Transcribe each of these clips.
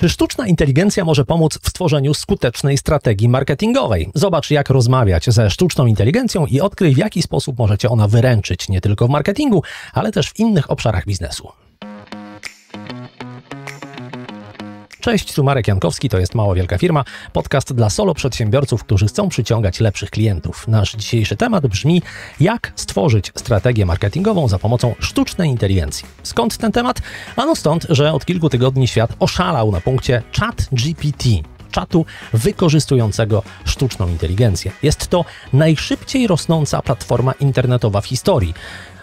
Czy sztuczna inteligencja może pomóc w tworzeniu skutecznej strategii marketingowej? Zobacz, jak rozmawiać ze sztuczną inteligencją i odkryj, w jaki sposób możecie ona wyręczyć nie tylko w marketingu, ale też w innych obszarach biznesu. Cześć, tu Marek Jankowski, to jest Mała Wielka Firma, podcast dla solo przedsiębiorców, którzy chcą przyciągać lepszych klientów. Nasz dzisiejszy temat brzmi, jak stworzyć strategię marketingową za pomocą sztucznej inteligencji. Skąd ten temat? Ano stąd, że od kilku tygodni świat oszalał na punkcie Chat GPT czatu wykorzystującego sztuczną inteligencję. Jest to najszybciej rosnąca platforma internetowa w historii.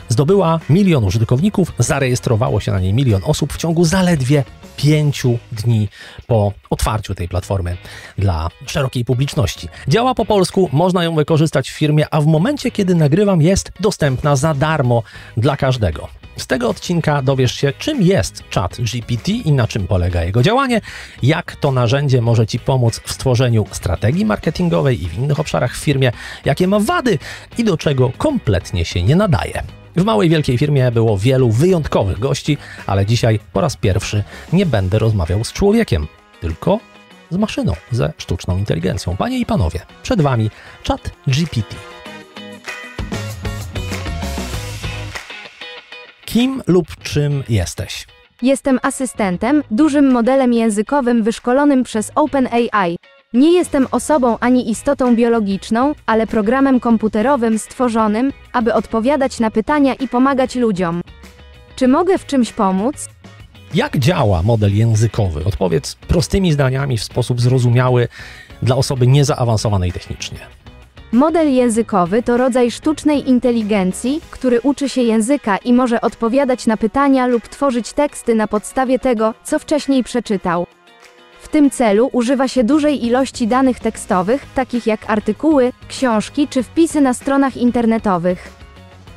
Zdobyła milion użytkowników, zarejestrowało się na niej milion osób w ciągu zaledwie pięciu dni po otwarciu tej platformy dla szerokiej publiczności. Działa po polsku, można ją wykorzystać w firmie, a w momencie, kiedy nagrywam, jest dostępna za darmo dla każdego. Z tego odcinka dowiesz się, czym jest Chat GPT i na czym polega jego działanie, jak to narzędzie może Ci pomóc w stworzeniu strategii marketingowej i w innych obszarach w firmie, jakie ma wady i do czego kompletnie się nie nadaje. W małej wielkiej firmie było wielu wyjątkowych gości, ale dzisiaj po raz pierwszy nie będę rozmawiał z człowiekiem, tylko z maszyną, ze sztuczną inteligencją. Panie i panowie, przed wami czat GPT. Kim lub czym jesteś? Jestem asystentem, dużym modelem językowym wyszkolonym przez OpenAI. Nie jestem osobą ani istotą biologiczną, ale programem komputerowym stworzonym, aby odpowiadać na pytania i pomagać ludziom. Czy mogę w czymś pomóc? Jak działa model językowy? Odpowiedz prostymi zdaniami w sposób zrozumiały dla osoby niezaawansowanej technicznie. Model językowy to rodzaj sztucznej inteligencji, który uczy się języka i może odpowiadać na pytania lub tworzyć teksty na podstawie tego, co wcześniej przeczytał. W tym celu używa się dużej ilości danych tekstowych, takich jak artykuły, książki czy wpisy na stronach internetowych.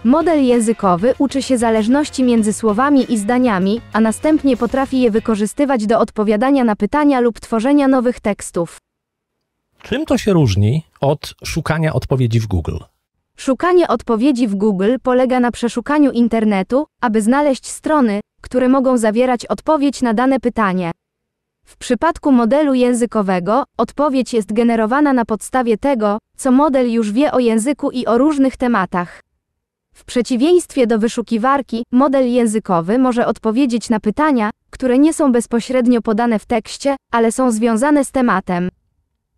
Model językowy uczy się zależności między słowami i zdaniami, a następnie potrafi je wykorzystywać do odpowiadania na pytania lub tworzenia nowych tekstów. Czym to się różni od szukania odpowiedzi w Google? Szukanie odpowiedzi w Google polega na przeszukaniu internetu, aby znaleźć strony, które mogą zawierać odpowiedź na dane pytanie. W przypadku modelu językowego, odpowiedź jest generowana na podstawie tego, co model już wie o języku i o różnych tematach. W przeciwieństwie do wyszukiwarki, model językowy może odpowiedzieć na pytania, które nie są bezpośrednio podane w tekście, ale są związane z tematem.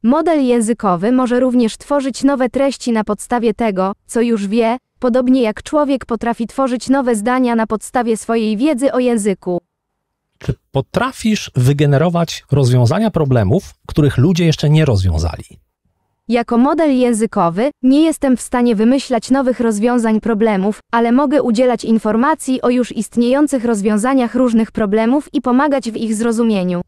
Model językowy może również tworzyć nowe treści na podstawie tego, co już wie, podobnie jak człowiek potrafi tworzyć nowe zdania na podstawie swojej wiedzy o języku. Czy potrafisz wygenerować rozwiązania problemów, których ludzie jeszcze nie rozwiązali? Jako model językowy nie jestem w stanie wymyślać nowych rozwiązań problemów, ale mogę udzielać informacji o już istniejących rozwiązaniach różnych problemów i pomagać w ich zrozumieniu.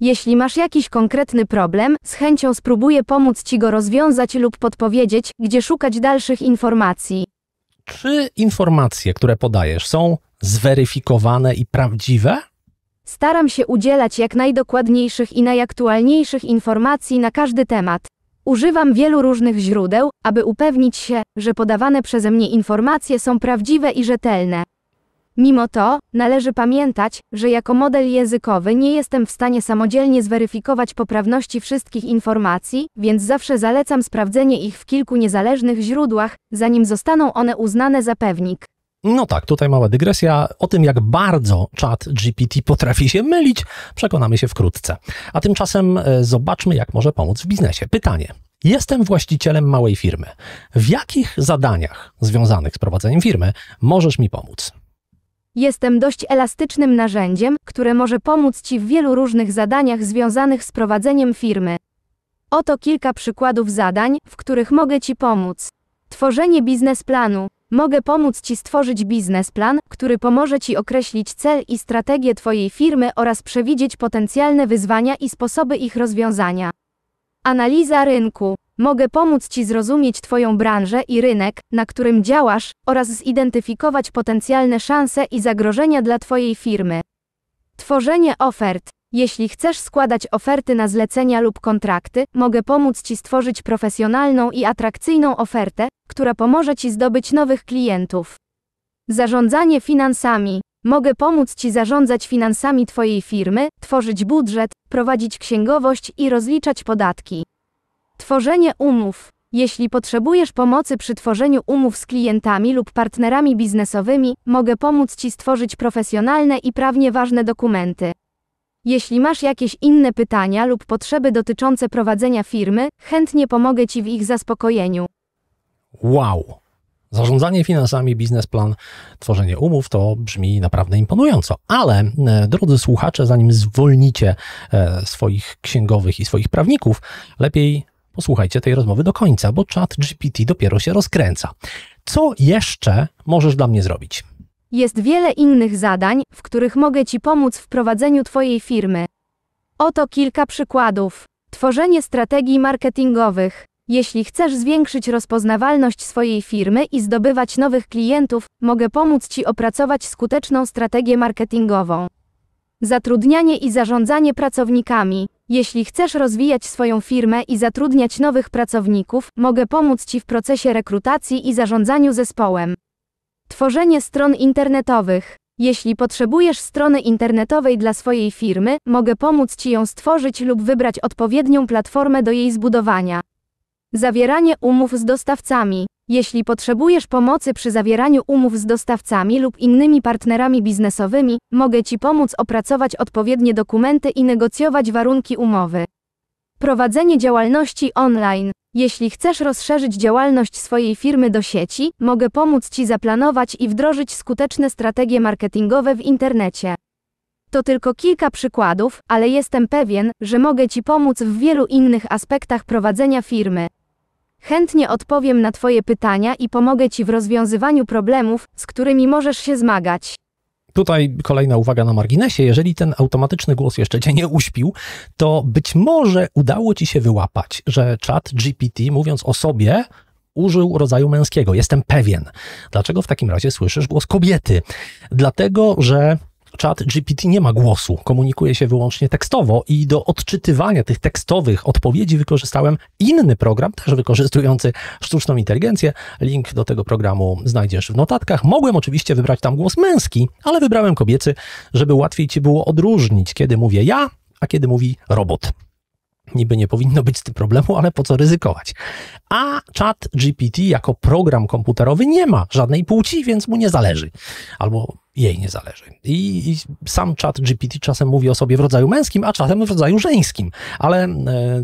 Jeśli masz jakiś konkretny problem, z chęcią spróbuję pomóc Ci go rozwiązać lub podpowiedzieć, gdzie szukać dalszych informacji. Czy informacje, które podajesz, są zweryfikowane i prawdziwe? Staram się udzielać jak najdokładniejszych i najaktualniejszych informacji na każdy temat. Używam wielu różnych źródeł, aby upewnić się, że podawane przeze mnie informacje są prawdziwe i rzetelne. Mimo to, należy pamiętać, że jako model językowy nie jestem w stanie samodzielnie zweryfikować poprawności wszystkich informacji, więc zawsze zalecam sprawdzenie ich w kilku niezależnych źródłach, zanim zostaną one uznane za pewnik. No tak, tutaj mała dygresja. O tym, jak bardzo czat GPT potrafi się mylić, przekonamy się wkrótce. A tymczasem e, zobaczmy, jak może pomóc w biznesie. Pytanie. Jestem właścicielem małej firmy. W jakich zadaniach związanych z prowadzeniem firmy możesz mi pomóc? Jestem dość elastycznym narzędziem, które może pomóc Ci w wielu różnych zadaniach związanych z prowadzeniem firmy. Oto kilka przykładów zadań, w których mogę Ci pomóc. Tworzenie biznesplanu. Mogę pomóc Ci stworzyć biznesplan, który pomoże Ci określić cel i strategię Twojej firmy oraz przewidzieć potencjalne wyzwania i sposoby ich rozwiązania. Analiza rynku. Mogę pomóc Ci zrozumieć Twoją branżę i rynek, na którym działasz, oraz zidentyfikować potencjalne szanse i zagrożenia dla Twojej firmy. Tworzenie ofert. Jeśli chcesz składać oferty na zlecenia lub kontrakty, mogę pomóc Ci stworzyć profesjonalną i atrakcyjną ofertę, która pomoże Ci zdobyć nowych klientów. Zarządzanie finansami. Mogę pomóc Ci zarządzać finansami Twojej firmy, tworzyć budżet, prowadzić księgowość i rozliczać podatki. Tworzenie umów. Jeśli potrzebujesz pomocy przy tworzeniu umów z klientami lub partnerami biznesowymi, mogę pomóc Ci stworzyć profesjonalne i prawnie ważne dokumenty. Jeśli masz jakieś inne pytania lub potrzeby dotyczące prowadzenia firmy, chętnie pomogę Ci w ich zaspokojeniu. Wow! Zarządzanie finansami, biznesplan, tworzenie umów to brzmi naprawdę imponująco. Ale e, drodzy słuchacze, zanim zwolnicie e, swoich księgowych i swoich prawników, lepiej posłuchajcie tej rozmowy do końca, bo czat GPT dopiero się rozkręca. Co jeszcze możesz dla mnie zrobić? Jest wiele innych zadań, w których mogę Ci pomóc w prowadzeniu Twojej firmy. Oto kilka przykładów. Tworzenie strategii marketingowych. Jeśli chcesz zwiększyć rozpoznawalność swojej firmy i zdobywać nowych klientów, mogę pomóc Ci opracować skuteczną strategię marketingową. Zatrudnianie i zarządzanie pracownikami. Jeśli chcesz rozwijać swoją firmę i zatrudniać nowych pracowników, mogę pomóc Ci w procesie rekrutacji i zarządzaniu zespołem. Tworzenie stron internetowych. Jeśli potrzebujesz strony internetowej dla swojej firmy, mogę pomóc Ci ją stworzyć lub wybrać odpowiednią platformę do jej zbudowania. Zawieranie umów z dostawcami. Jeśli potrzebujesz pomocy przy zawieraniu umów z dostawcami lub innymi partnerami biznesowymi, mogę Ci pomóc opracować odpowiednie dokumenty i negocjować warunki umowy. Prowadzenie działalności online. Jeśli chcesz rozszerzyć działalność swojej firmy do sieci, mogę pomóc Ci zaplanować i wdrożyć skuteczne strategie marketingowe w internecie. To tylko kilka przykładów, ale jestem pewien, że mogę Ci pomóc w wielu innych aspektach prowadzenia firmy. Chętnie odpowiem na Twoje pytania i pomogę Ci w rozwiązywaniu problemów, z którymi możesz się zmagać. Tutaj kolejna uwaga na marginesie. Jeżeli ten automatyczny głos jeszcze cię nie uśpił, to być może udało ci się wyłapać, że czat GPT, mówiąc o sobie, użył rodzaju męskiego. Jestem pewien. Dlaczego w takim razie słyszysz głos kobiety? Dlatego, że Chat GPT nie ma głosu, komunikuje się wyłącznie tekstowo i do odczytywania tych tekstowych odpowiedzi wykorzystałem inny program, też wykorzystujący sztuczną inteligencję. Link do tego programu znajdziesz w notatkach. Mogłem oczywiście wybrać tam głos męski, ale wybrałem kobiecy, żeby łatwiej ci było odróżnić, kiedy mówię ja, a kiedy mówi robot. Niby nie powinno być z tym problemu, ale po co ryzykować? A Chat GPT jako program komputerowy nie ma żadnej płci, więc mu nie zależy. Albo jej nie zależy. I, i sam czat GPT czasem mówi o sobie w rodzaju męskim, a czasem w rodzaju żeńskim. Ale e,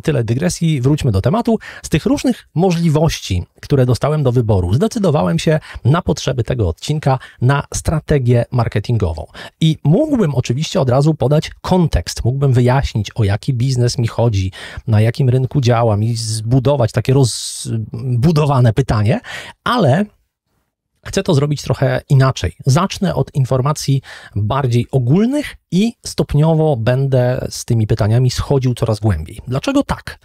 tyle dygresji, wróćmy do tematu. Z tych różnych możliwości, które dostałem do wyboru, zdecydowałem się na potrzeby tego odcinka na strategię marketingową. I mógłbym oczywiście od razu podać kontekst, mógłbym wyjaśnić, o jaki biznes mi chodzi, na jakim rynku działam i zbudować takie rozbudowane pytanie, ale Chcę to zrobić trochę inaczej. Zacznę od informacji bardziej ogólnych i stopniowo będę z tymi pytaniami schodził coraz głębiej. Dlaczego tak?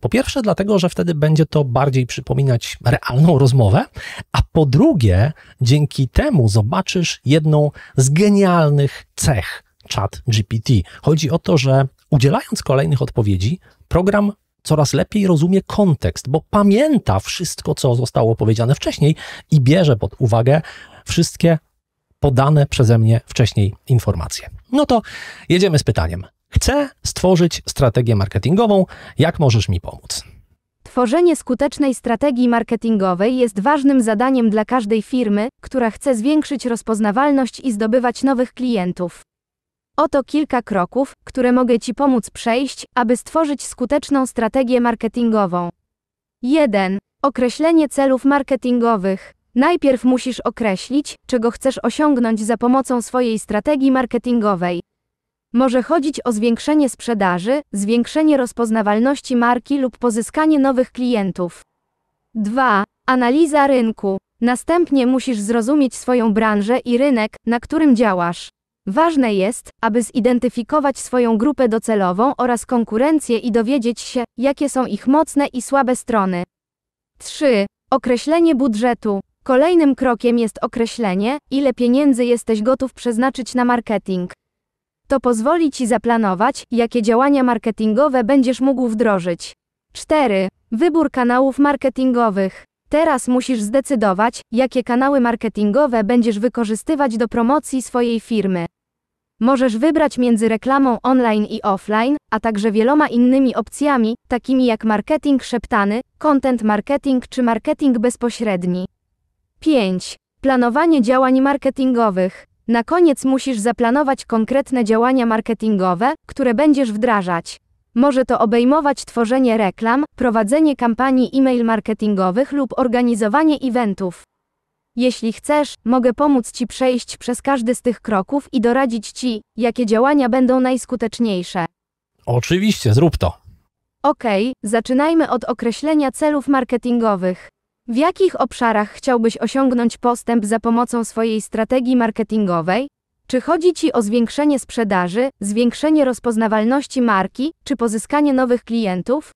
Po pierwsze, dlatego, że wtedy będzie to bardziej przypominać realną rozmowę, a po drugie, dzięki temu zobaczysz jedną z genialnych cech Chat GPT. Chodzi o to, że udzielając kolejnych odpowiedzi, program coraz lepiej rozumie kontekst, bo pamięta wszystko, co zostało powiedziane wcześniej i bierze pod uwagę wszystkie podane przeze mnie wcześniej informacje. No to jedziemy z pytaniem. Chcę stworzyć strategię marketingową. Jak możesz mi pomóc? Tworzenie skutecznej strategii marketingowej jest ważnym zadaniem dla każdej firmy, która chce zwiększyć rozpoznawalność i zdobywać nowych klientów. Oto kilka kroków, które mogę Ci pomóc przejść, aby stworzyć skuteczną strategię marketingową. 1. Określenie celów marketingowych. Najpierw musisz określić, czego chcesz osiągnąć za pomocą swojej strategii marketingowej. Może chodzić o zwiększenie sprzedaży, zwiększenie rozpoznawalności marki lub pozyskanie nowych klientów. 2. Analiza rynku. Następnie musisz zrozumieć swoją branżę i rynek, na którym działasz. Ważne jest, aby zidentyfikować swoją grupę docelową oraz konkurencję i dowiedzieć się, jakie są ich mocne i słabe strony. 3. Określenie budżetu. Kolejnym krokiem jest określenie, ile pieniędzy jesteś gotów przeznaczyć na marketing. To pozwoli Ci zaplanować, jakie działania marketingowe będziesz mógł wdrożyć. 4. Wybór kanałów marketingowych. Teraz musisz zdecydować, jakie kanały marketingowe będziesz wykorzystywać do promocji swojej firmy. Możesz wybrać między reklamą online i offline, a także wieloma innymi opcjami, takimi jak marketing szeptany, content marketing czy marketing bezpośredni. 5. Planowanie działań marketingowych. Na koniec musisz zaplanować konkretne działania marketingowe, które będziesz wdrażać. Może to obejmować tworzenie reklam, prowadzenie kampanii e-mail marketingowych lub organizowanie eventów. Jeśli chcesz, mogę pomóc Ci przejść przez każdy z tych kroków i doradzić Ci, jakie działania będą najskuteczniejsze. Oczywiście, zrób to. Okej, zaczynajmy od określenia celów marketingowych. W jakich obszarach chciałbyś osiągnąć postęp za pomocą swojej strategii marketingowej? Czy chodzi Ci o zwiększenie sprzedaży, zwiększenie rozpoznawalności marki, czy pozyskanie nowych klientów?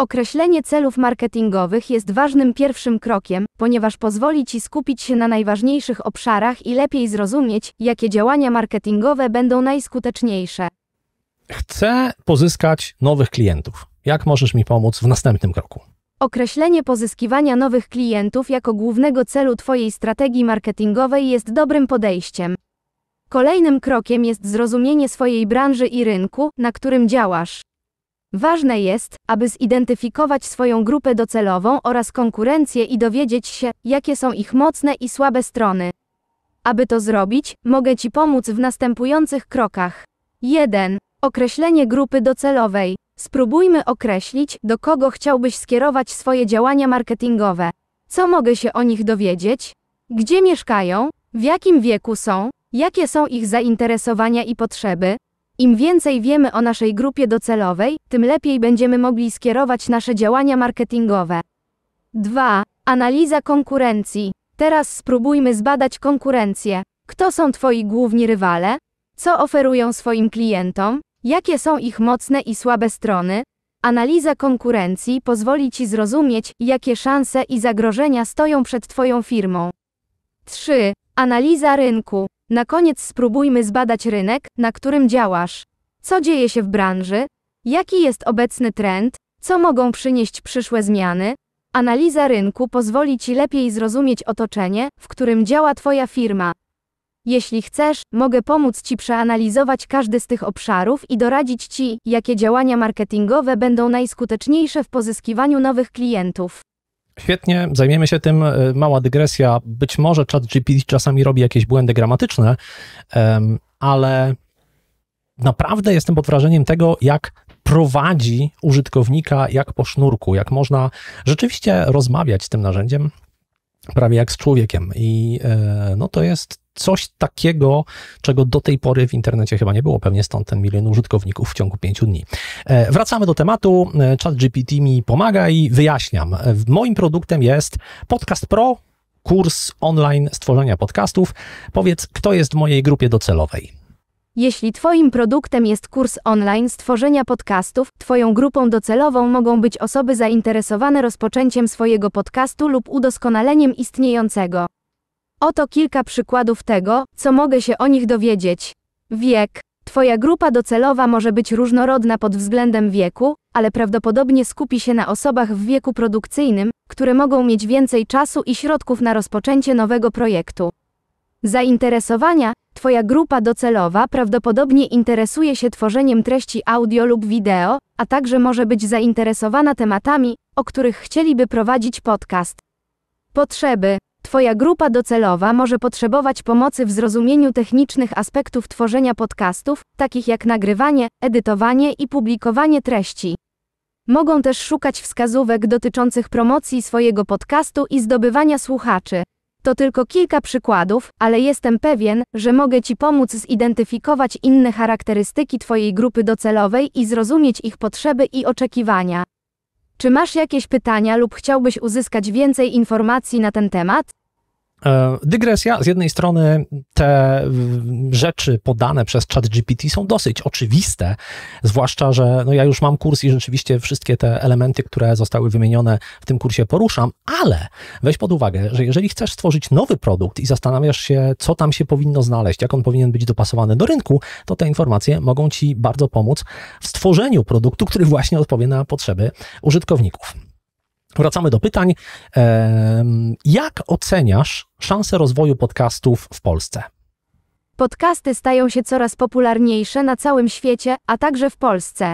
Określenie celów marketingowych jest ważnym pierwszym krokiem, ponieważ pozwoli Ci skupić się na najważniejszych obszarach i lepiej zrozumieć, jakie działania marketingowe będą najskuteczniejsze. Chcę pozyskać nowych klientów. Jak możesz mi pomóc w następnym kroku? Określenie pozyskiwania nowych klientów jako głównego celu Twojej strategii marketingowej jest dobrym podejściem. Kolejnym krokiem jest zrozumienie swojej branży i rynku, na którym działasz. Ważne jest, aby zidentyfikować swoją grupę docelową oraz konkurencję i dowiedzieć się, jakie są ich mocne i słabe strony. Aby to zrobić, mogę Ci pomóc w następujących krokach. 1. Określenie grupy docelowej. Spróbujmy określić, do kogo chciałbyś skierować swoje działania marketingowe. Co mogę się o nich dowiedzieć? Gdzie mieszkają? W jakim wieku są? Jakie są ich zainteresowania i potrzeby? Im więcej wiemy o naszej grupie docelowej, tym lepiej będziemy mogli skierować nasze działania marketingowe. 2. Analiza konkurencji. Teraz spróbujmy zbadać konkurencję. Kto są Twoi główni rywale? Co oferują swoim klientom? Jakie są ich mocne i słabe strony? Analiza konkurencji pozwoli Ci zrozumieć, jakie szanse i zagrożenia stoją przed Twoją firmą. 3. Analiza rynku. Na koniec spróbujmy zbadać rynek, na którym działasz. Co dzieje się w branży? Jaki jest obecny trend? Co mogą przynieść przyszłe zmiany? Analiza rynku pozwoli Ci lepiej zrozumieć otoczenie, w którym działa Twoja firma. Jeśli chcesz, mogę pomóc Ci przeanalizować każdy z tych obszarów i doradzić Ci, jakie działania marketingowe będą najskuteczniejsze w pozyskiwaniu nowych klientów. Świetnie, zajmiemy się tym. E, mała dygresja. Być może ChatGPT czasami robi jakieś błędy gramatyczne, ale naprawdę jestem pod wrażeniem tego, jak prowadzi użytkownika jak po sznurku, jak można rzeczywiście rozmawiać z tym narzędziem prawie jak z człowiekiem. I e, no to jest coś takiego, czego do tej pory w internecie chyba nie było, pewnie stąd ten milion użytkowników w ciągu pięciu dni. E, wracamy do tematu, e, ChatGPT mi pomaga i wyjaśniam. Moim produktem jest Podcast Pro, kurs online stworzenia podcastów. Powiedz, kto jest w mojej grupie docelowej? Jeśli Twoim produktem jest kurs online stworzenia podcastów, Twoją grupą docelową mogą być osoby zainteresowane rozpoczęciem swojego podcastu lub udoskonaleniem istniejącego. Oto kilka przykładów tego, co mogę się o nich dowiedzieć. Wiek. Twoja grupa docelowa może być różnorodna pod względem wieku, ale prawdopodobnie skupi się na osobach w wieku produkcyjnym, które mogą mieć więcej czasu i środków na rozpoczęcie nowego projektu. Zainteresowania Twoja grupa docelowa prawdopodobnie interesuje się tworzeniem treści audio lub wideo, a także może być zainteresowana tematami, o których chcieliby prowadzić podcast. Potrzeby. Twoja grupa docelowa może potrzebować pomocy w zrozumieniu technicznych aspektów tworzenia podcastów, takich jak nagrywanie, edytowanie i publikowanie treści. Mogą też szukać wskazówek dotyczących promocji swojego podcastu i zdobywania słuchaczy. To tylko kilka przykładów, ale jestem pewien, że mogę Ci pomóc zidentyfikować inne charakterystyki Twojej grupy docelowej i zrozumieć ich potrzeby i oczekiwania. Czy masz jakieś pytania lub chciałbyś uzyskać więcej informacji na ten temat? E, dygresja. Z jednej strony te rzeczy podane przez ChatGPT są dosyć oczywiste, zwłaszcza, że no ja już mam kurs i rzeczywiście wszystkie te elementy, które zostały wymienione w tym kursie poruszam, ale weź pod uwagę, że jeżeli chcesz stworzyć nowy produkt i zastanawiasz się, co tam się powinno znaleźć, jak on powinien być dopasowany do rynku, to te informacje mogą Ci bardzo pomóc w stworzeniu produktu, który właśnie odpowie na potrzeby użytkowników. Wracamy do pytań. Jak oceniasz szansę rozwoju podcastów w Polsce? Podcasty stają się coraz popularniejsze na całym świecie, a także w Polsce.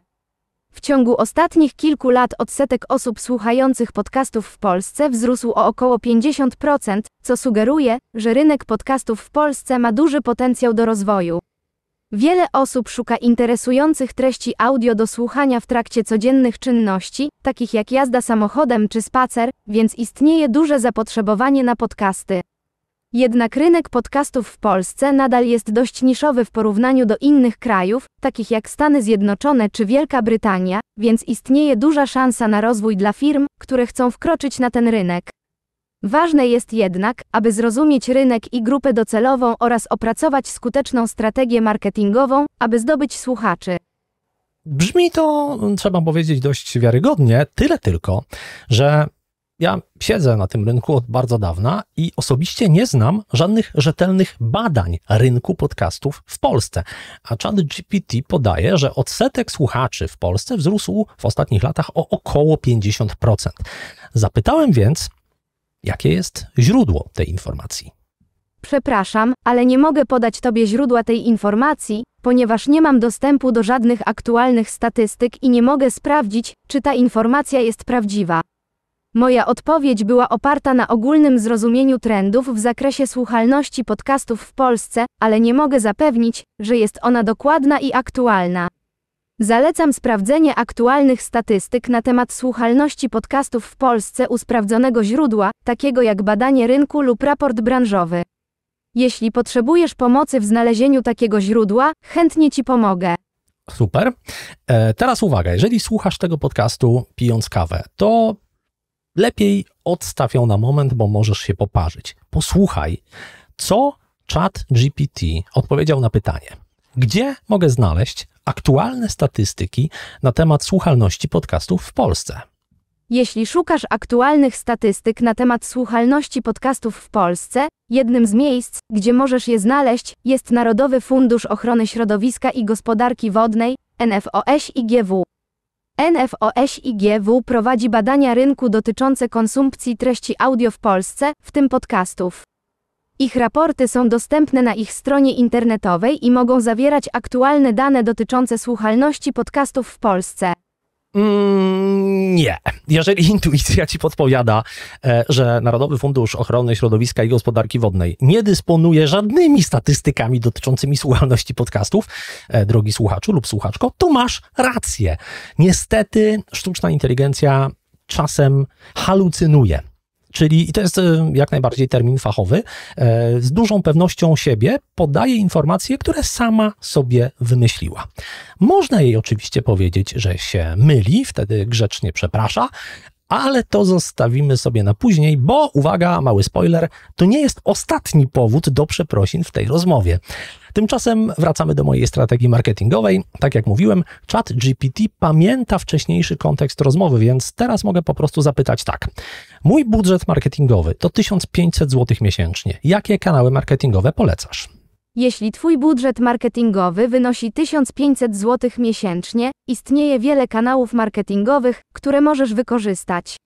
W ciągu ostatnich kilku lat odsetek osób słuchających podcastów w Polsce wzrósł o około 50%, co sugeruje, że rynek podcastów w Polsce ma duży potencjał do rozwoju. Wiele osób szuka interesujących treści audio do słuchania w trakcie codziennych czynności, takich jak jazda samochodem czy spacer, więc istnieje duże zapotrzebowanie na podcasty. Jednak rynek podcastów w Polsce nadal jest dość niszowy w porównaniu do innych krajów, takich jak Stany Zjednoczone czy Wielka Brytania, więc istnieje duża szansa na rozwój dla firm, które chcą wkroczyć na ten rynek. Ważne jest jednak, aby zrozumieć rynek i grupę docelową oraz opracować skuteczną strategię marketingową, aby zdobyć słuchaczy. Brzmi to, trzeba powiedzieć, dość wiarygodnie, tyle tylko, że ja siedzę na tym rynku od bardzo dawna i osobiście nie znam żadnych rzetelnych badań rynku podcastów w Polsce. A Chad GPT podaje, że odsetek słuchaczy w Polsce wzrósł w ostatnich latach o około 50%. Zapytałem więc Jakie jest źródło tej informacji? Przepraszam, ale nie mogę podać Tobie źródła tej informacji, ponieważ nie mam dostępu do żadnych aktualnych statystyk i nie mogę sprawdzić, czy ta informacja jest prawdziwa. Moja odpowiedź była oparta na ogólnym zrozumieniu trendów w zakresie słuchalności podcastów w Polsce, ale nie mogę zapewnić, że jest ona dokładna i aktualna. Zalecam sprawdzenie aktualnych statystyk na temat słuchalności podcastów w Polsce u sprawdzonego źródła, takiego jak badanie rynku lub raport branżowy. Jeśli potrzebujesz pomocy w znalezieniu takiego źródła, chętnie ci pomogę. Super. E, teraz uwaga, jeżeli słuchasz tego podcastu pijąc kawę, to lepiej odstaw ją na moment, bo możesz się poparzyć. Posłuchaj, co Chat GPT odpowiedział na pytanie. Gdzie mogę znaleźć aktualne statystyki na temat słuchalności podcastów w Polsce? Jeśli szukasz aktualnych statystyk na temat słuchalności podcastów w Polsce, jednym z miejsc, gdzie możesz je znaleźć, jest Narodowy Fundusz Ochrony Środowiska i Gospodarki Wodnej, NFOŚiGW. NFOŚiGW prowadzi badania rynku dotyczące konsumpcji treści audio w Polsce, w tym podcastów. Ich raporty są dostępne na ich stronie internetowej i mogą zawierać aktualne dane dotyczące słuchalności podcastów w Polsce. Mm, nie. Jeżeli intuicja ci podpowiada, e, że Narodowy Fundusz Ochrony Środowiska i Gospodarki Wodnej nie dysponuje żadnymi statystykami dotyczącymi słuchalności podcastów, e, drogi słuchaczu lub słuchaczko, to masz rację. Niestety sztuczna inteligencja czasem halucynuje czyli i to jest e, jak najbardziej termin fachowy, e, z dużą pewnością siebie podaje informacje, które sama sobie wymyśliła. Można jej oczywiście powiedzieć, że się myli, wtedy grzecznie przeprasza, ale to zostawimy sobie na później, bo uwaga, mały spoiler, to nie jest ostatni powód do przeprosin w tej rozmowie. Tymczasem wracamy do mojej strategii marketingowej. Tak jak mówiłem, chat GPT pamięta wcześniejszy kontekst rozmowy, więc teraz mogę po prostu zapytać tak. Mój budżet marketingowy to 1500 zł miesięcznie. Jakie kanały marketingowe polecasz? Jeśli Twój budżet marketingowy wynosi 1500 zł miesięcznie, istnieje wiele kanałów marketingowych, które możesz wykorzystać.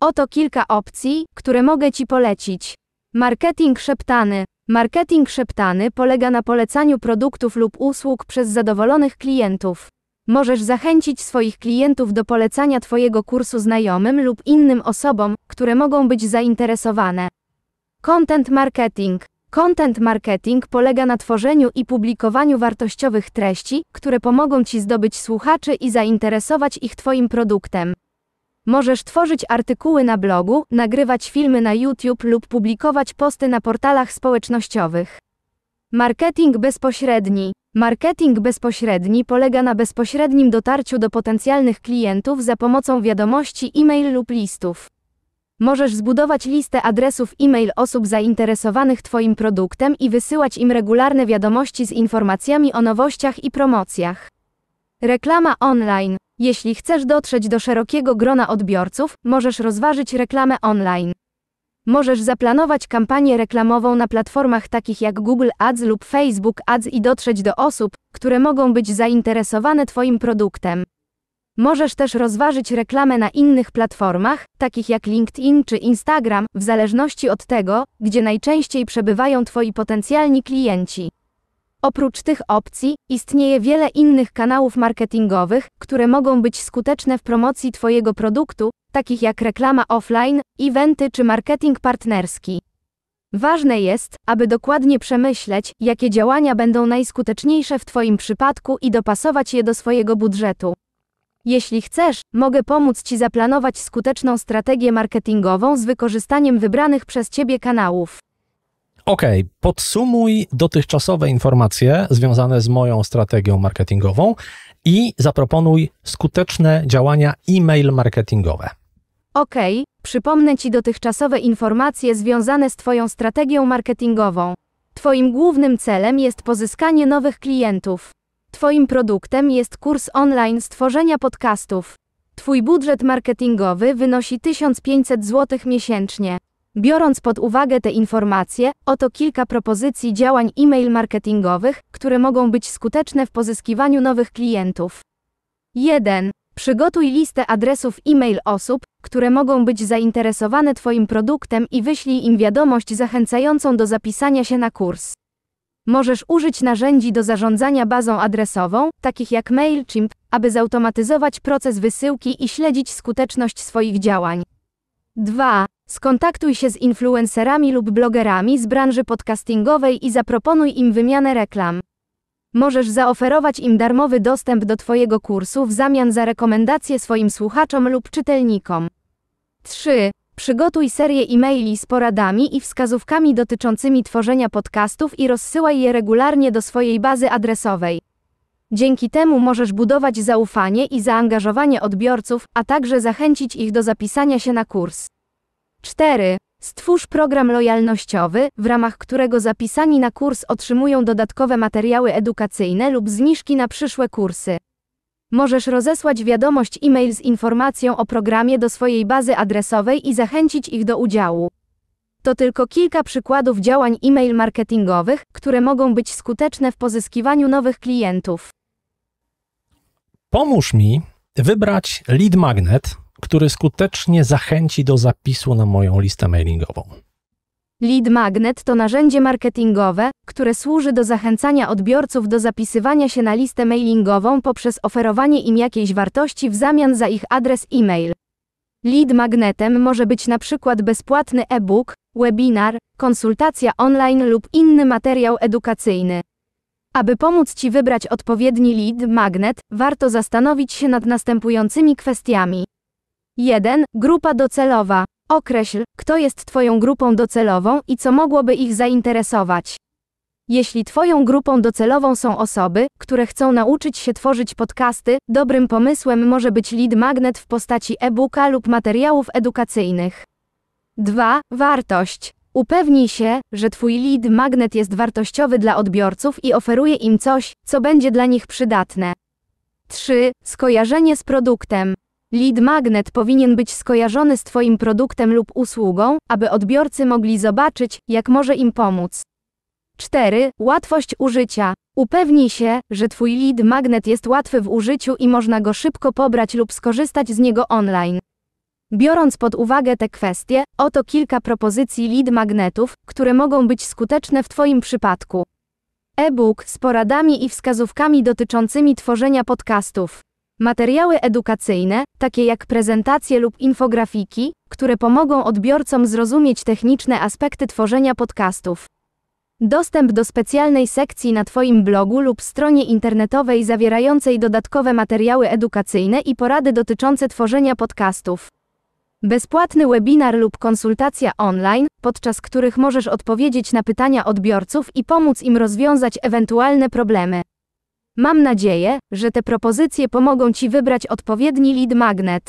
Oto kilka opcji, które mogę Ci polecić. Marketing szeptany. Marketing szeptany polega na polecaniu produktów lub usług przez zadowolonych klientów. Możesz zachęcić swoich klientów do polecania Twojego kursu znajomym lub innym osobom, które mogą być zainteresowane. Content marketing Content marketing polega na tworzeniu i publikowaniu wartościowych treści, które pomogą Ci zdobyć słuchaczy i zainteresować ich Twoim produktem. Możesz tworzyć artykuły na blogu, nagrywać filmy na YouTube lub publikować posty na portalach społecznościowych. Marketing bezpośredni. Marketing bezpośredni polega na bezpośrednim dotarciu do potencjalnych klientów za pomocą wiadomości e-mail lub listów. Możesz zbudować listę adresów e-mail osób zainteresowanych Twoim produktem i wysyłać im regularne wiadomości z informacjami o nowościach i promocjach. Reklama online. Jeśli chcesz dotrzeć do szerokiego grona odbiorców, możesz rozważyć reklamę online. Możesz zaplanować kampanię reklamową na platformach takich jak Google Ads lub Facebook Ads i dotrzeć do osób, które mogą być zainteresowane Twoim produktem. Możesz też rozważyć reklamę na innych platformach, takich jak LinkedIn czy Instagram, w zależności od tego, gdzie najczęściej przebywają Twoi potencjalni klienci. Oprócz tych opcji, istnieje wiele innych kanałów marketingowych, które mogą być skuteczne w promocji Twojego produktu, takich jak reklama offline, eventy czy marketing partnerski. Ważne jest, aby dokładnie przemyśleć, jakie działania będą najskuteczniejsze w Twoim przypadku i dopasować je do swojego budżetu. Jeśli chcesz, mogę pomóc Ci zaplanować skuteczną strategię marketingową z wykorzystaniem wybranych przez Ciebie kanałów. OK, podsumuj dotychczasowe informacje związane z moją strategią marketingową i zaproponuj skuteczne działania e-mail marketingowe. OK, przypomnę Ci dotychczasowe informacje związane z Twoją strategią marketingową. Twoim głównym celem jest pozyskanie nowych klientów. Twoim produktem jest kurs online stworzenia podcastów. Twój budżet marketingowy wynosi 1500 zł miesięcznie. Biorąc pod uwagę te informacje, oto kilka propozycji działań e-mail marketingowych, które mogą być skuteczne w pozyskiwaniu nowych klientów. 1. Przygotuj listę adresów e-mail osób, które mogą być zainteresowane Twoim produktem i wyślij im wiadomość zachęcającą do zapisania się na kurs. Możesz użyć narzędzi do zarządzania bazą adresową, takich jak MailChimp, aby zautomatyzować proces wysyłki i śledzić skuteczność swoich działań. 2. Skontaktuj się z influencerami lub blogerami z branży podcastingowej i zaproponuj im wymianę reklam. Możesz zaoferować im darmowy dostęp do Twojego kursu w zamian za rekomendacje swoim słuchaczom lub czytelnikom. 3. Przygotuj serię e-maili z poradami i wskazówkami dotyczącymi tworzenia podcastów i rozsyłaj je regularnie do swojej bazy adresowej. Dzięki temu możesz budować zaufanie i zaangażowanie odbiorców, a także zachęcić ich do zapisania się na kurs. 4. Stwórz program lojalnościowy, w ramach którego zapisani na kurs otrzymują dodatkowe materiały edukacyjne lub zniżki na przyszłe kursy. Możesz rozesłać wiadomość e-mail z informacją o programie do swojej bazy adresowej i zachęcić ich do udziału. To tylko kilka przykładów działań e-mail marketingowych, które mogą być skuteczne w pozyskiwaniu nowych klientów. Pomóż mi wybrać lead magnet, który skutecznie zachęci do zapisu na moją listę mailingową. Lead magnet to narzędzie marketingowe, które służy do zachęcania odbiorców do zapisywania się na listę mailingową poprzez oferowanie im jakiejś wartości w zamian za ich adres e-mail. Lead magnetem może być np. bezpłatny e-book, webinar, konsultacja online lub inny materiał edukacyjny. Aby pomóc Ci wybrać odpowiedni lead magnet, warto zastanowić się nad następującymi kwestiami. 1. Grupa docelowa. Określ, kto jest Twoją grupą docelową i co mogłoby ich zainteresować. Jeśli Twoją grupą docelową są osoby, które chcą nauczyć się tworzyć podcasty, dobrym pomysłem może być lead magnet w postaci e-booka lub materiałów edukacyjnych. 2. Wartość. Upewnij się, że Twój lead magnet jest wartościowy dla odbiorców i oferuje im coś, co będzie dla nich przydatne. 3. Skojarzenie z produktem. Lead magnet powinien być skojarzony z Twoim produktem lub usługą, aby odbiorcy mogli zobaczyć, jak może im pomóc. 4. Łatwość użycia. Upewnij się, że Twój lead magnet jest łatwy w użyciu i można go szybko pobrać lub skorzystać z niego online. Biorąc pod uwagę te kwestie, oto kilka propozycji lead magnetów, które mogą być skuteczne w Twoim przypadku. E-book z poradami i wskazówkami dotyczącymi tworzenia podcastów. Materiały edukacyjne, takie jak prezentacje lub infografiki, które pomogą odbiorcom zrozumieć techniczne aspekty tworzenia podcastów. Dostęp do specjalnej sekcji na Twoim blogu lub stronie internetowej zawierającej dodatkowe materiały edukacyjne i porady dotyczące tworzenia podcastów. Bezpłatny webinar lub konsultacja online, podczas których możesz odpowiedzieć na pytania odbiorców i pomóc im rozwiązać ewentualne problemy. Mam nadzieję, że te propozycje pomogą Ci wybrać odpowiedni lead magnet.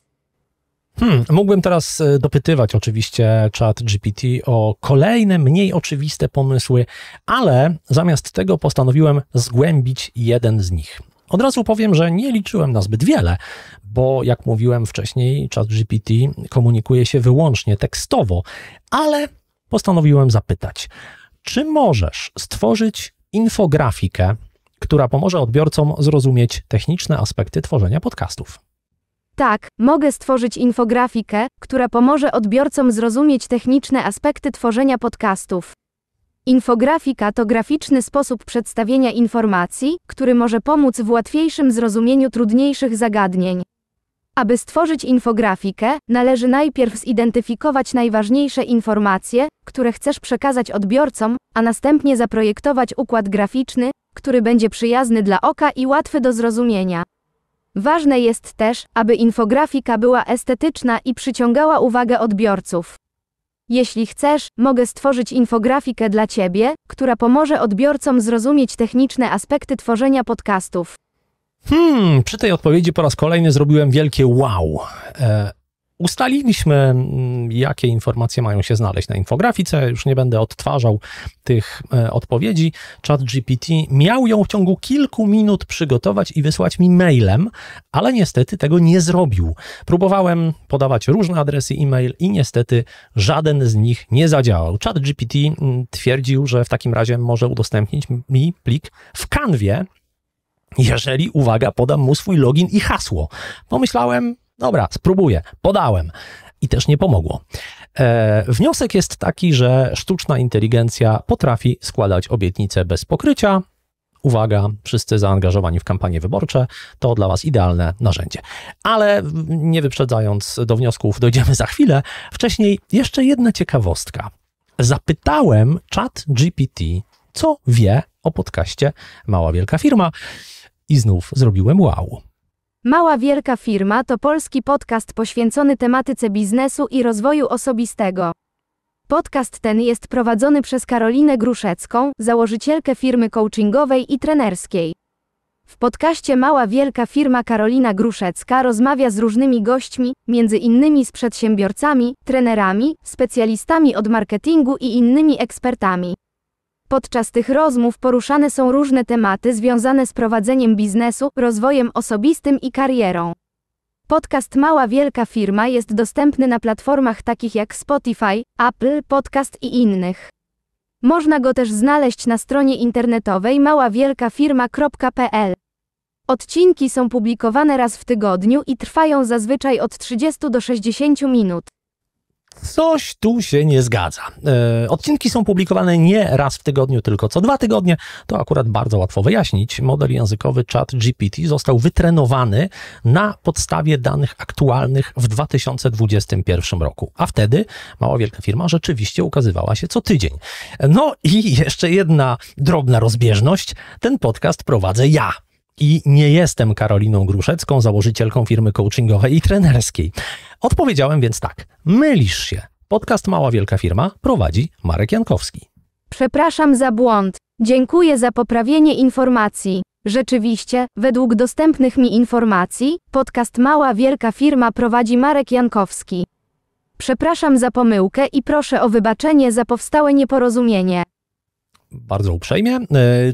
Hmm, mógłbym teraz e, dopytywać oczywiście ChatGPT GPT o kolejne, mniej oczywiste pomysły, ale zamiast tego postanowiłem zgłębić jeden z nich. Od razu powiem, że nie liczyłem na zbyt wiele, bo jak mówiłem wcześniej, ChatGPT GPT komunikuje się wyłącznie tekstowo, ale postanowiłem zapytać, czy możesz stworzyć infografikę która pomoże odbiorcom zrozumieć techniczne aspekty tworzenia podcastów. Tak, mogę stworzyć infografikę, która pomoże odbiorcom zrozumieć techniczne aspekty tworzenia podcastów. Infografika to graficzny sposób przedstawienia informacji, który może pomóc w łatwiejszym zrozumieniu trudniejszych zagadnień. Aby stworzyć infografikę, należy najpierw zidentyfikować najważniejsze informacje, które chcesz przekazać odbiorcom, a następnie zaprojektować układ graficzny, który będzie przyjazny dla oka i łatwy do zrozumienia. Ważne jest też, aby infografika była estetyczna i przyciągała uwagę odbiorców. Jeśli chcesz, mogę stworzyć infografikę dla Ciebie, która pomoże odbiorcom zrozumieć techniczne aspekty tworzenia podcastów. Hmm, przy tej odpowiedzi po raz kolejny zrobiłem wielkie wow. E, Ustaliliśmy, mm, jakie informacje mają się znaleźć na infografice. Już nie będę odtwarzał tych e, odpowiedzi. Chat GPT miał ją w ciągu kilku minut przygotować i wysłać mi mailem, ale niestety tego nie zrobił. Próbowałem podawać różne adresy e-mail i niestety żaden z nich nie zadziałał. Chat GPT mm, twierdził, że w takim razie może udostępnić mi plik w kanwie jeżeli, uwaga, podam mu swój login i hasło. Pomyślałem, Dobra, spróbuję. Podałem. I też nie pomogło. E, wniosek jest taki, że sztuczna inteligencja potrafi składać obietnice bez pokrycia. Uwaga, wszyscy zaangażowani w kampanie wyborcze, to dla Was idealne narzędzie. Ale nie wyprzedzając do wniosków, dojdziemy za chwilę. Wcześniej jeszcze jedna ciekawostka. Zapytałem Chat GPT, co wie o podcaście Mała Wielka Firma, i znów zrobiłem wow. Mała Wielka Firma to polski podcast poświęcony tematyce biznesu i rozwoju osobistego. Podcast ten jest prowadzony przez Karolinę Gruszecką, założycielkę firmy coachingowej i trenerskiej. W podcaście Mała Wielka Firma Karolina Gruszecka rozmawia z różnymi gośćmi, między innymi z przedsiębiorcami, trenerami, specjalistami od marketingu i innymi ekspertami. Podczas tych rozmów poruszane są różne tematy związane z prowadzeniem biznesu, rozwojem osobistym i karierą. Podcast Mała Wielka Firma jest dostępny na platformach takich jak Spotify, Apple Podcast i innych. Można go też znaleźć na stronie internetowej maławielkafirma.pl. Odcinki są publikowane raz w tygodniu i trwają zazwyczaj od 30 do 60 minut. Coś tu się nie zgadza. E, odcinki są publikowane nie raz w tygodniu, tylko co dwa tygodnie. To akurat bardzo łatwo wyjaśnić. Model językowy Chat GPT został wytrenowany na podstawie danych aktualnych w 2021 roku. A wtedy mała wielka firma rzeczywiście ukazywała się co tydzień. No i jeszcze jedna drobna rozbieżność. Ten podcast prowadzę ja i nie jestem Karoliną Gruszecką, założycielką firmy coachingowej i trenerskiej. Odpowiedziałem więc tak: mylisz się. Podcast Mała Wielka Firma prowadzi Marek Jankowski. Przepraszam za błąd. Dziękuję za poprawienie informacji. Rzeczywiście, według dostępnych mi informacji, podcast Mała Wielka Firma prowadzi Marek Jankowski. Przepraszam za pomyłkę i proszę o wybaczenie za powstałe nieporozumienie bardzo uprzejmie, e,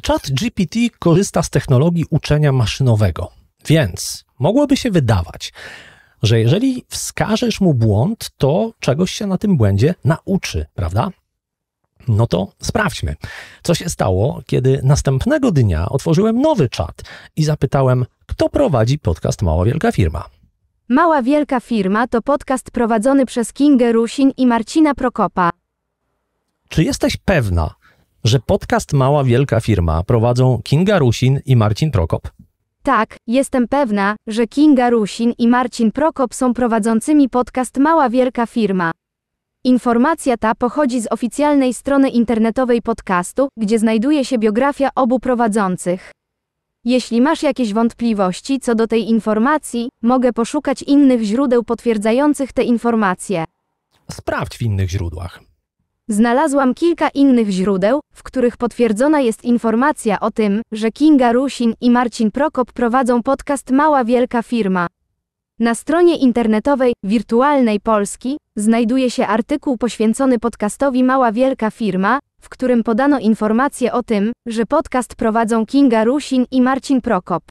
Chat GPT korzysta z technologii uczenia maszynowego. Więc mogłoby się wydawać, że jeżeli wskażesz mu błąd, to czegoś się na tym błędzie nauczy, prawda? No to sprawdźmy, co się stało, kiedy następnego dnia otworzyłem nowy czat i zapytałem, kto prowadzi podcast Mała Wielka Firma. Mała Wielka Firma to podcast prowadzony przez Kingę Rusin i Marcina Prokopa. Czy jesteś pewna, że podcast Mała Wielka Firma prowadzą Kinga Rusin i Marcin Prokop. Tak, jestem pewna, że Kinga Rusin i Marcin Prokop są prowadzącymi podcast Mała Wielka Firma. Informacja ta pochodzi z oficjalnej strony internetowej podcastu, gdzie znajduje się biografia obu prowadzących. Jeśli masz jakieś wątpliwości co do tej informacji, mogę poszukać innych źródeł potwierdzających te informacje. Sprawdź w innych źródłach. Znalazłam kilka innych źródeł, w których potwierdzona jest informacja o tym, że Kinga Rusin i Marcin Prokop prowadzą podcast Mała Wielka Firma. Na stronie internetowej Wirtualnej Polski znajduje się artykuł poświęcony podcastowi Mała Wielka Firma, w którym podano informację o tym, że podcast prowadzą Kinga Rusin i Marcin Prokop.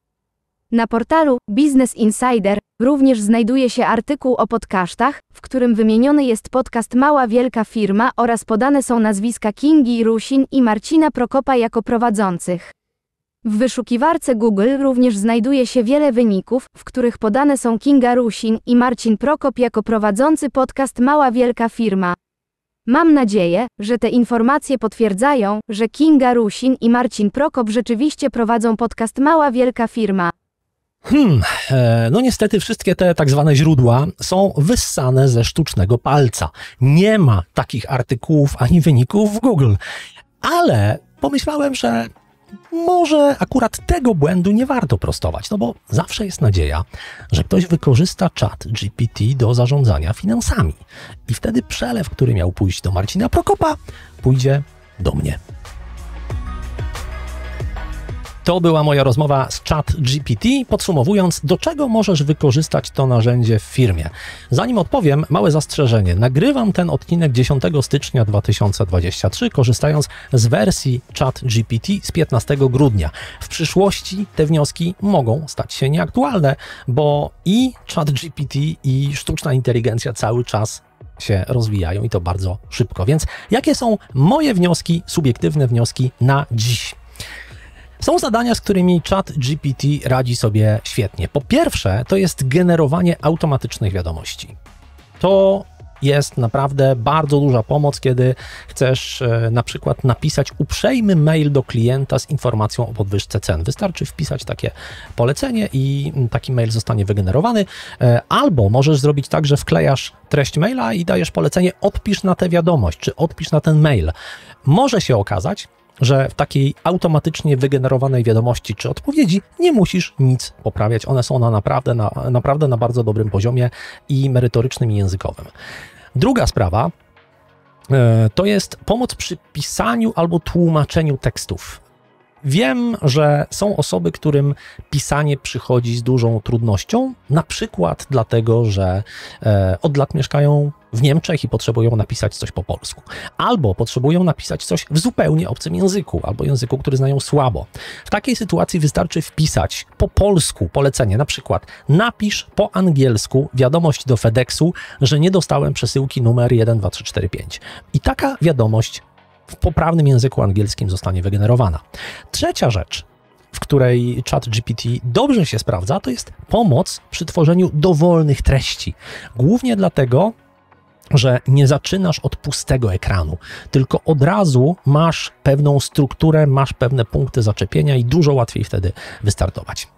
Na portalu Business Insider Również znajduje się artykuł o podcastach, w którym wymieniony jest podcast Mała Wielka Firma oraz podane są nazwiska Kingi Rusin i Marcina Prokopa jako prowadzących. W wyszukiwarce Google również znajduje się wiele wyników, w których podane są Kinga Rusin i Marcin Prokop jako prowadzący podcast Mała Wielka Firma. Mam nadzieję, że te informacje potwierdzają, że Kinga Rusin i Marcin Prokop rzeczywiście prowadzą podcast Mała Wielka Firma. Hmm, e, no niestety wszystkie te tak zwane źródła są wyssane ze sztucznego palca. Nie ma takich artykułów ani wyników w Google. Ale pomyślałem, że może akurat tego błędu nie warto prostować, no bo zawsze jest nadzieja, że ktoś wykorzysta czat GPT do zarządzania finansami. I wtedy przelew, który miał pójść do Marcina Prokopa, pójdzie do mnie. To była moja rozmowa z Chat GPT. Podsumowując, do czego możesz wykorzystać to narzędzie w firmie? Zanim odpowiem, małe zastrzeżenie. Nagrywam ten odcinek 10 stycznia 2023, korzystając z wersji Chat GPT z 15 grudnia. W przyszłości te wnioski mogą stać się nieaktualne, bo i Chat GPT, i sztuczna inteligencja cały czas się rozwijają i to bardzo szybko. Więc jakie są moje wnioski, subiektywne wnioski na dziś? Są zadania, z którymi chat GPT radzi sobie świetnie. Po pierwsze, to jest generowanie automatycznych wiadomości. To jest naprawdę bardzo duża pomoc, kiedy chcesz e, na przykład napisać uprzejmy mail do klienta z informacją o podwyżce cen. Wystarczy wpisać takie polecenie i taki mail zostanie wygenerowany. E, albo możesz zrobić tak, że wklejasz treść maila i dajesz polecenie odpisz na tę wiadomość, czy odpisz na ten mail. Może się okazać, że w takiej automatycznie wygenerowanej wiadomości czy odpowiedzi nie musisz nic poprawiać. One są na naprawdę, na, naprawdę na bardzo dobrym poziomie i merytorycznym i językowym. Druga sprawa e, to jest pomoc przy pisaniu albo tłumaczeniu tekstów. Wiem, że są osoby, którym pisanie przychodzi z dużą trudnością, na przykład dlatego, że e, od lat mieszkają w Niemczech i potrzebują napisać coś po polsku. Albo potrzebują napisać coś w zupełnie obcym języku, albo języku, który znają słabo. W takiej sytuacji wystarczy wpisać po polsku polecenie, na przykład napisz po angielsku wiadomość do FedExu, że nie dostałem przesyłki numer 12345. I taka wiadomość w poprawnym języku angielskim zostanie wygenerowana. Trzecia rzecz, w której chat GPT dobrze się sprawdza, to jest pomoc przy tworzeniu dowolnych treści. Głównie dlatego, że nie zaczynasz od pustego ekranu, tylko od razu masz pewną strukturę, masz pewne punkty zaczepienia i dużo łatwiej wtedy wystartować.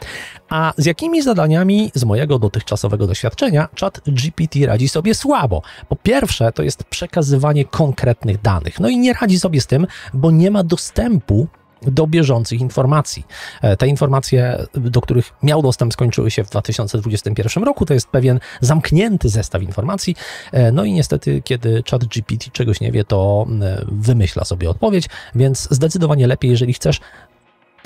A z jakimi zadaniami z mojego dotychczasowego doświadczenia czat GPT radzi sobie słabo? Po pierwsze, to jest przekazywanie konkretnych danych. No i nie radzi sobie z tym, bo nie ma dostępu do bieżących informacji. E, te informacje, do których miał dostęp, skończyły się w 2021 roku. To jest pewien zamknięty zestaw informacji. E, no i niestety, kiedy chat GPT czegoś nie wie, to mm, wymyśla sobie odpowiedź, więc zdecydowanie lepiej, jeżeli chcesz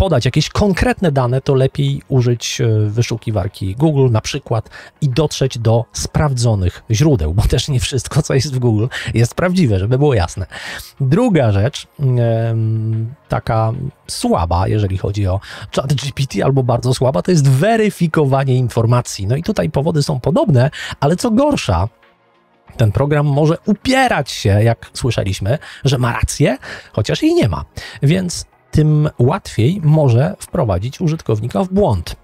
podać jakieś konkretne dane, to lepiej użyć e, wyszukiwarki Google na przykład i dotrzeć do sprawdzonych źródeł, bo też nie wszystko, co jest w Google, jest prawdziwe, żeby było jasne. Druga rzecz, taka słaba, jeżeli chodzi o chat GPT, albo bardzo słaba, to jest weryfikowanie informacji. No i tutaj powody są podobne, ale co gorsza, ten program może upierać się, jak słyszeliśmy, że ma rację, chociaż jej nie ma. Więc tym łatwiej może wprowadzić użytkownika w błąd.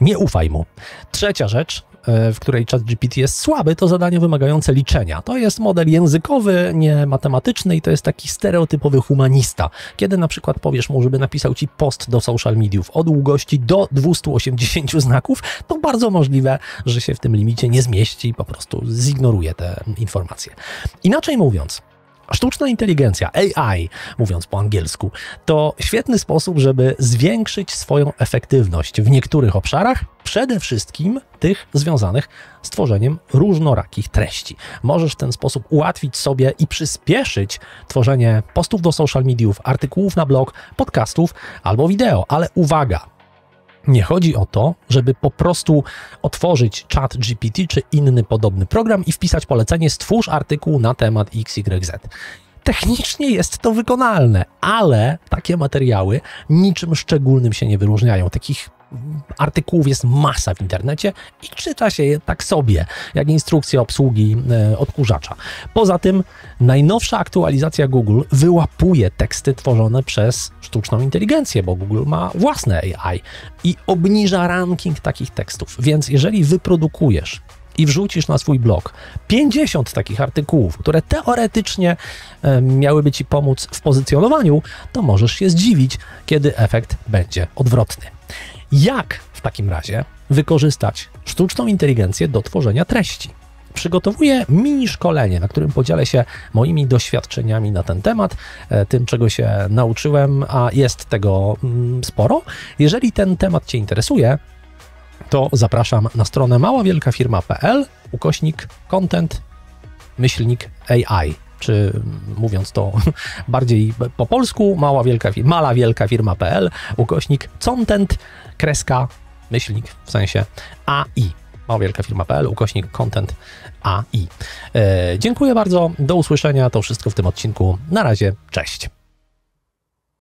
Nie ufaj mu. Trzecia rzecz, e, w której ChatGPT jest słaby, to zadanie wymagające liczenia. To jest model językowy, nie matematyczny i to jest taki stereotypowy humanista. Kiedy na przykład powiesz mu, żeby napisał ci post do social mediów o długości do 280 znaków, to bardzo możliwe, że się w tym limicie nie zmieści i po prostu zignoruje te informacje. Inaczej mówiąc, Sztuczna inteligencja, AI, mówiąc po angielsku, to świetny sposób, żeby zwiększyć swoją efektywność w niektórych obszarach, przede wszystkim tych związanych z tworzeniem różnorakich treści. Możesz w ten sposób ułatwić sobie i przyspieszyć tworzenie postów do social mediów, artykułów na blog, podcastów albo wideo. Ale uwaga, nie chodzi o to, żeby po prostu otworzyć chat GPT czy inny podobny program i wpisać polecenie stwórz artykuł na temat XYZ. Technicznie jest to wykonalne, ale takie materiały niczym szczególnym się nie wyróżniają. Takich artykułów jest masa w internecie i czyta się je tak sobie, jak instrukcja obsługi e, odkurzacza. Poza tym najnowsza aktualizacja Google wyłapuje teksty tworzone przez sztuczną inteligencję, bo Google ma własne AI i obniża ranking takich tekstów. Więc jeżeli wyprodukujesz i wrzucisz na swój blog 50 takich artykułów, które teoretycznie e, miałyby ci pomóc w pozycjonowaniu, to możesz się zdziwić, kiedy efekt będzie odwrotny. Jak w takim razie wykorzystać sztuczną inteligencję do tworzenia treści? Przygotowuję mini szkolenie, na którym podzielę się moimi doświadczeniami na ten temat, e, tym czego się nauczyłem, a jest tego mm, sporo. Jeżeli ten temat Cię interesuje, to zapraszam na stronę maławielkafirma.pl ukośnik content myślnik AI czy mówiąc to bardziej po polsku, mała wielka, firma, wielka firma.pl, ukośnik content, kreska, myślnik, w sensie AI. Mała wielka firma.pl, ukośnik content AI. E, dziękuję bardzo, do usłyszenia, to wszystko w tym odcinku. Na razie, cześć.